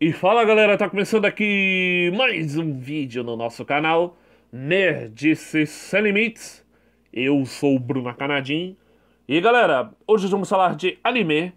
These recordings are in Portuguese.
E fala galera, tá começando aqui mais um vídeo no nosso canal Nerdice Sem Limites Eu sou o Bruno Canadim E galera, hoje vamos falar de anime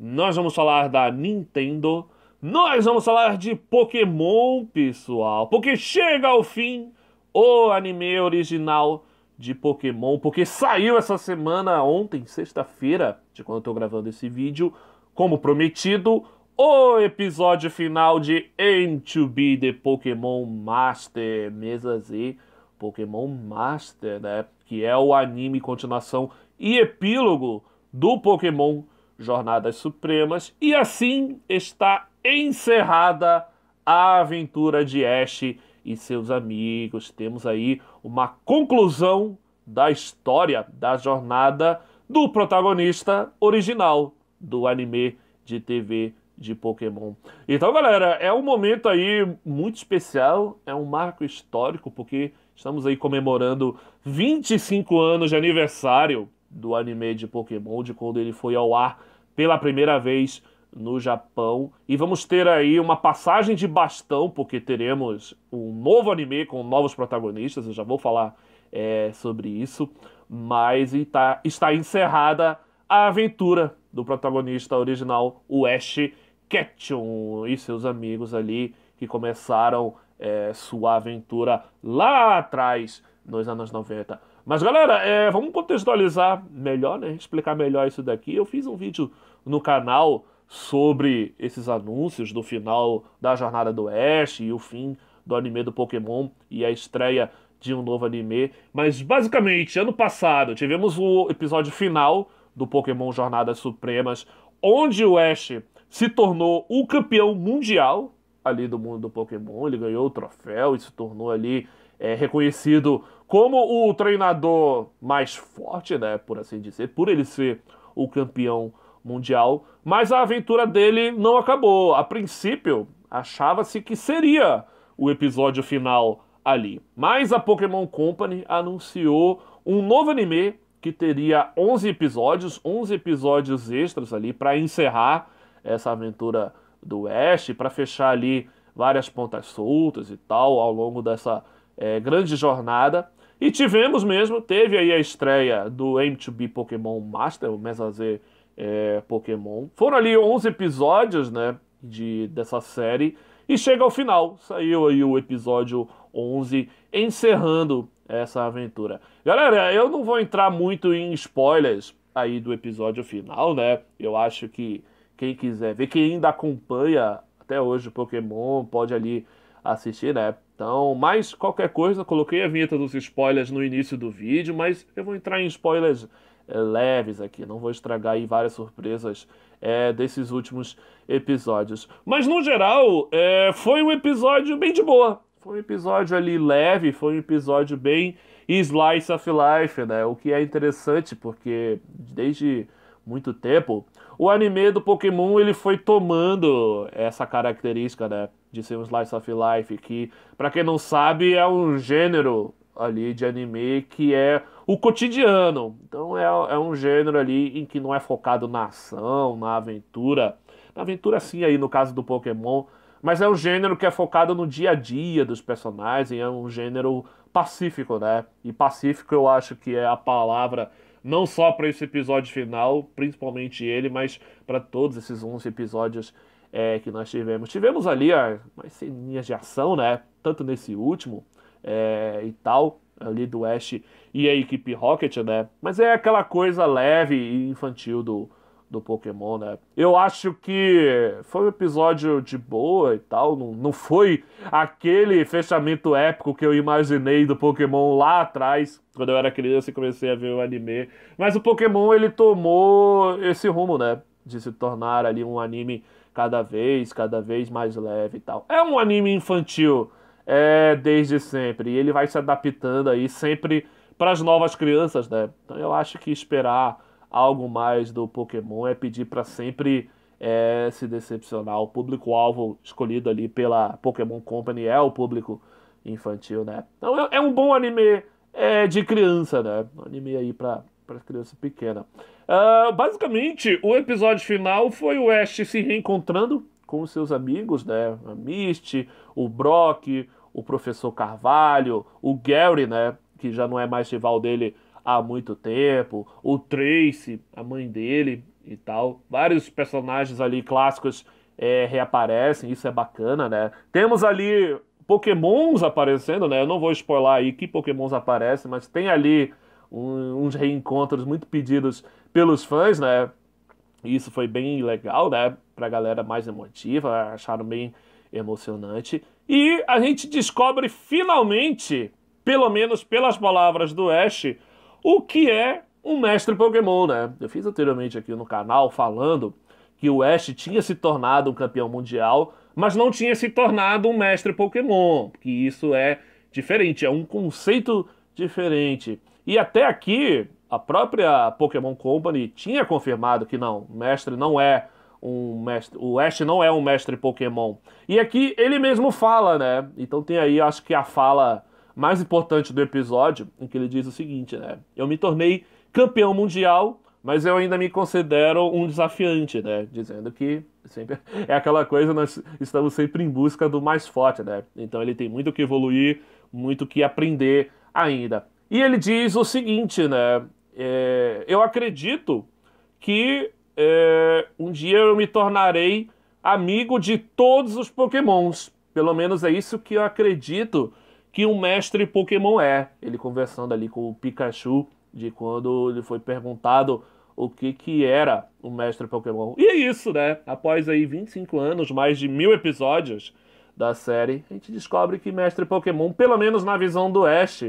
Nós vamos falar da Nintendo Nós vamos falar de Pokémon, pessoal Porque chega ao fim o anime original de Pokémon, porque saiu essa semana, ontem, sexta-feira, de quando eu tô gravando esse vídeo, como prometido, o episódio final de m Be the de Pokémon Master, mesa Z, Pokémon Master, né? Que é o anime continuação e epílogo do Pokémon Jornadas Supremas. E assim está encerrada a aventura de Ash e seus amigos. Temos aí uma conclusão da história, da jornada do protagonista original do anime de TV de Pokémon. Então, galera, é um momento aí muito especial, é um marco histórico, porque estamos aí comemorando 25 anos de aniversário do anime de Pokémon, de quando ele foi ao ar pela primeira vez no Japão. E vamos ter aí uma passagem de bastão, porque teremos um novo anime com novos protagonistas, eu já vou falar é, sobre isso. Mas está, está encerrada a aventura do protagonista original, o Ash Ketchum e seus amigos ali que começaram é, sua aventura lá atrás, nos anos 90. Mas galera, é, vamos contextualizar melhor, né? explicar melhor isso daqui. Eu fiz um vídeo no canal sobre esses anúncios do final da Jornada do Oeste e o fim do anime do Pokémon e a estreia de um novo anime. Mas basicamente, ano passado tivemos o episódio final do Pokémon Jornadas Supremas, onde o Ash se tornou o campeão mundial ali do mundo do Pokémon. Ele ganhou o troféu e se tornou ali é, reconhecido como o treinador mais forte, né, por assim dizer, por ele ser o campeão mundial mundial. Mas a aventura dele não acabou. A princípio, achava-se que seria o episódio final ali. Mas a Pokémon Company anunciou um novo anime que teria 11 episódios, 11 episódios extras ali para encerrar essa aventura do Oeste, para fechar ali várias pontas soltas e tal ao longo dessa é, grande jornada. E tivemos mesmo, teve aí a estreia do M2B Pokémon Master, o Mesa Z é, Pokémon. Foram ali 11 episódios, né, de, dessa série e chega ao final. Saiu aí o episódio 11 encerrando essa aventura. Galera, eu não vou entrar muito em spoilers aí do episódio final, né? Eu acho que quem quiser ver, quem ainda acompanha até hoje o Pokémon, pode ali assistir, né? Então, mais qualquer coisa, coloquei a vinheta dos spoilers no início do vídeo, mas eu vou entrar em spoilers eh, leves aqui. Não vou estragar aí várias surpresas é, desses últimos episódios. Mas no geral, é, foi um episódio bem de boa. Foi um episódio ali leve, foi um episódio bem slice of life, né? O que é interessante porque desde muito tempo o anime do Pokémon ele foi tomando essa característica, né? De ser um slice of life que, para quem não sabe, é um gênero ali de anime que é o cotidiano. Então é, é um gênero ali em que não é focado na ação, na aventura. Na aventura sim aí no caso do Pokémon, mas é um gênero que é focado no dia a dia dos personagens, é um gênero pacífico, né? E pacífico eu acho que é a palavra não só para esse episódio final, principalmente ele, mas para todos esses 11 episódios é, que nós tivemos. Tivemos ali as ah, ceninhas de ação, né? Tanto nesse último é, e tal ali do oeste e a equipe Rocket, né? Mas é aquela coisa leve e infantil do, do Pokémon, né? Eu acho que foi um episódio de boa e tal, não, não foi aquele fechamento épico que eu imaginei do Pokémon lá atrás, quando eu era criança e comecei a ver o anime. Mas o Pokémon, ele tomou esse rumo, né? De se tornar ali um anime cada vez, cada vez mais leve e tal. É um anime infantil, é, desde sempre. E ele vai se adaptando aí sempre para as novas crianças, né? Então eu acho que esperar algo mais do Pokémon é pedir para sempre é, se decepcionar. O público-alvo escolhido ali pela Pokémon Company é o público infantil, né? Então é, é um bom anime é, de criança, né? Um anime aí para para criança pequena. Uh, basicamente, o episódio final foi o Ash se reencontrando com os seus amigos, né? A Misty, o Brock, o professor Carvalho, o Gary, né, que já não é mais rival dele há muito tempo, o Tracy, a mãe dele e tal. Vários personagens ali clássicos é, reaparecem, isso é bacana, né? Temos ali pokémons aparecendo, né? Eu não vou spoiler aí que pokémons aparecem, mas tem ali um, uns reencontros muito pedidos pelos fãs, né? E isso foi bem legal, né? Pra galera mais emotiva, acharam bem emocionante. E a gente descobre finalmente, pelo menos pelas palavras do Ash, o que é um mestre Pokémon, né? Eu fiz anteriormente aqui no canal falando que o Ash tinha se tornado um campeão mundial, mas não tinha se tornado um mestre Pokémon, que isso é diferente, é um conceito diferente. E até aqui, a própria Pokémon Company tinha confirmado que não, mestre não é um mestre. O Ash não é um mestre Pokémon. E aqui ele mesmo fala, né? Então tem aí, acho que a fala mais importante do episódio, em que ele diz o seguinte, né? Eu me tornei campeão mundial, mas eu ainda me considero um desafiante, né? Dizendo que sempre é aquela coisa, nós estamos sempre em busca do mais forte, né? Então ele tem muito que evoluir, muito que aprender ainda. E ele diz o seguinte, né? É, eu acredito que é, um dia eu me tornarei amigo de todos os pokémons. Pelo menos é isso que eu acredito que um mestre pokémon é. Ele conversando ali com o Pikachu, de quando ele foi perguntado o que que era o mestre pokémon. E é isso, né? Após aí 25 anos, mais de mil episódios da série, a gente descobre que mestre pokémon, pelo menos na visão do Ash,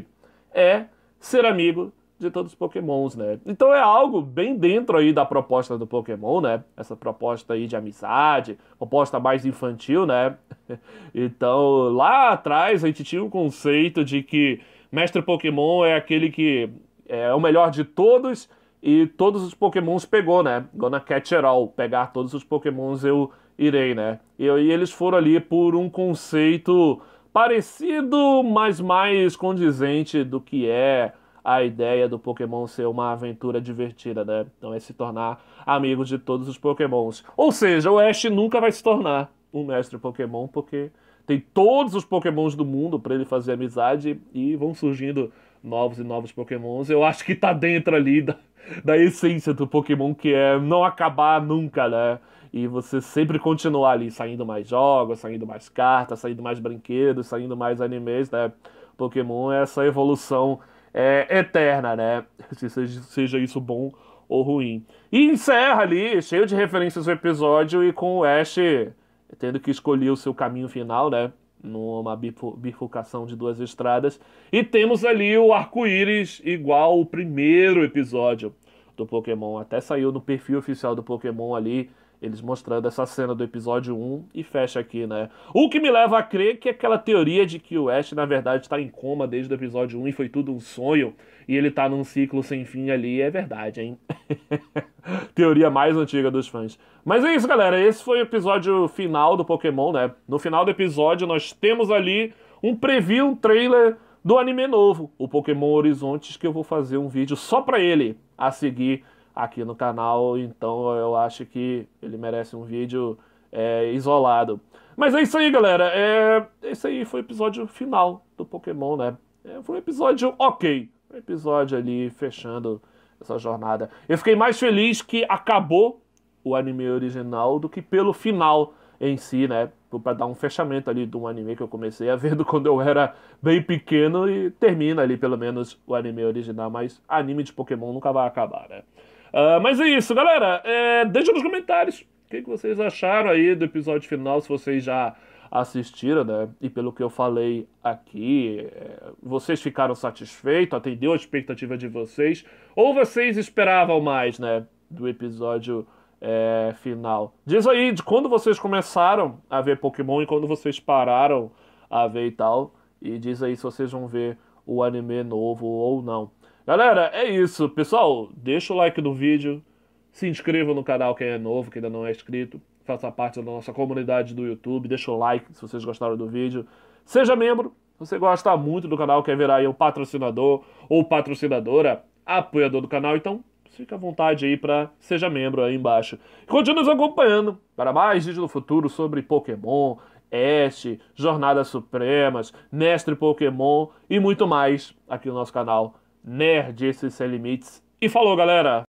é ser amigo de todos os pokémons, né? Então é algo bem dentro aí da proposta do Pokémon, né? Essa proposta aí de amizade, proposta mais infantil, né? então, lá atrás a gente tinha o um conceito de que mestre Pokémon é aquele que é o melhor de todos e todos os pokémons pegou, né? Gonna catcher all, pegar todos os pokémons eu irei, né? E, e eles foram ali por um conceito parecido, mas mais condizente do que é a ideia do Pokémon ser uma aventura divertida, né? Então é se tornar amigos de todos os Pokémons. Ou seja, o Ash nunca vai se tornar um mestre Pokémon, porque tem todos os Pokémons do mundo para ele fazer amizade e vão surgindo novos e novos Pokémons. Eu acho que tá dentro ali da, da essência do Pokémon, que é não acabar nunca, né? E você sempre continuar ali, saindo mais jogos, saindo mais cartas, saindo mais brinquedos, saindo mais animes, né? Pokémon é essa evolução é, eterna, né? Se seja, seja isso bom ou ruim. E encerra ali, cheio de referências o episódio e com o Ash tendo que escolher o seu caminho final, né? Numa bifurcação de duas estradas. E temos ali o arco-íris igual o primeiro episódio do Pokémon. Até saiu no perfil oficial do Pokémon ali eles mostrando essa cena do episódio 1 e fecha aqui, né? O que me leva a crer que aquela teoria de que o Ash, na verdade, está em coma desde o episódio 1 e foi tudo um sonho e ele está num ciclo sem fim ali é verdade, hein? teoria mais antiga dos fãs. Mas é isso, galera. Esse foi o episódio final do Pokémon, né? No final do episódio, nós temos ali um preview, um trailer do anime novo, o Pokémon Horizontes, que eu vou fazer um vídeo só pra ele a seguir aqui no canal, então eu acho que ele merece um vídeo é, isolado. Mas é isso aí, galera. É, esse aí foi o episódio final do Pokémon, né? É, foi um episódio ok. Um episódio ali fechando essa jornada. Eu fiquei mais feliz que acabou o anime original do que pelo final em si, né? Pra dar um fechamento ali de um anime que eu comecei a ver do quando eu era bem pequeno e termina ali pelo menos o anime original, mas anime de Pokémon nunca vai acabar, né? Uh, mas é isso, galera. É, deixa nos comentários o que, que vocês acharam aí do episódio final, se vocês já assistiram, né? E pelo que eu falei aqui, é, vocês ficaram satisfeitos, atendeu a expectativa de vocês, ou vocês esperavam mais, né? Do episódio é, final. Diz aí de quando vocês começaram a ver Pokémon e quando vocês pararam a ver e tal. E diz aí se vocês vão ver o anime novo ou não. Galera, é isso. Pessoal, deixa o like no vídeo, se inscreva no canal quem é novo, quem ainda não é inscrito, faça parte da nossa comunidade do YouTube, deixa o like se vocês gostaram do vídeo, seja membro, se você gosta muito do canal, quer virar aí um patrocinador ou patrocinadora, apoiador do canal, então fica à vontade aí para seja membro aí embaixo. E continue nos acompanhando para mais vídeos no futuro sobre Pokémon, Ashe, Jornadas Supremas, Mestre Pokémon e muito mais aqui no nosso canal Nerd Esses Sem Limites. E falou, galera!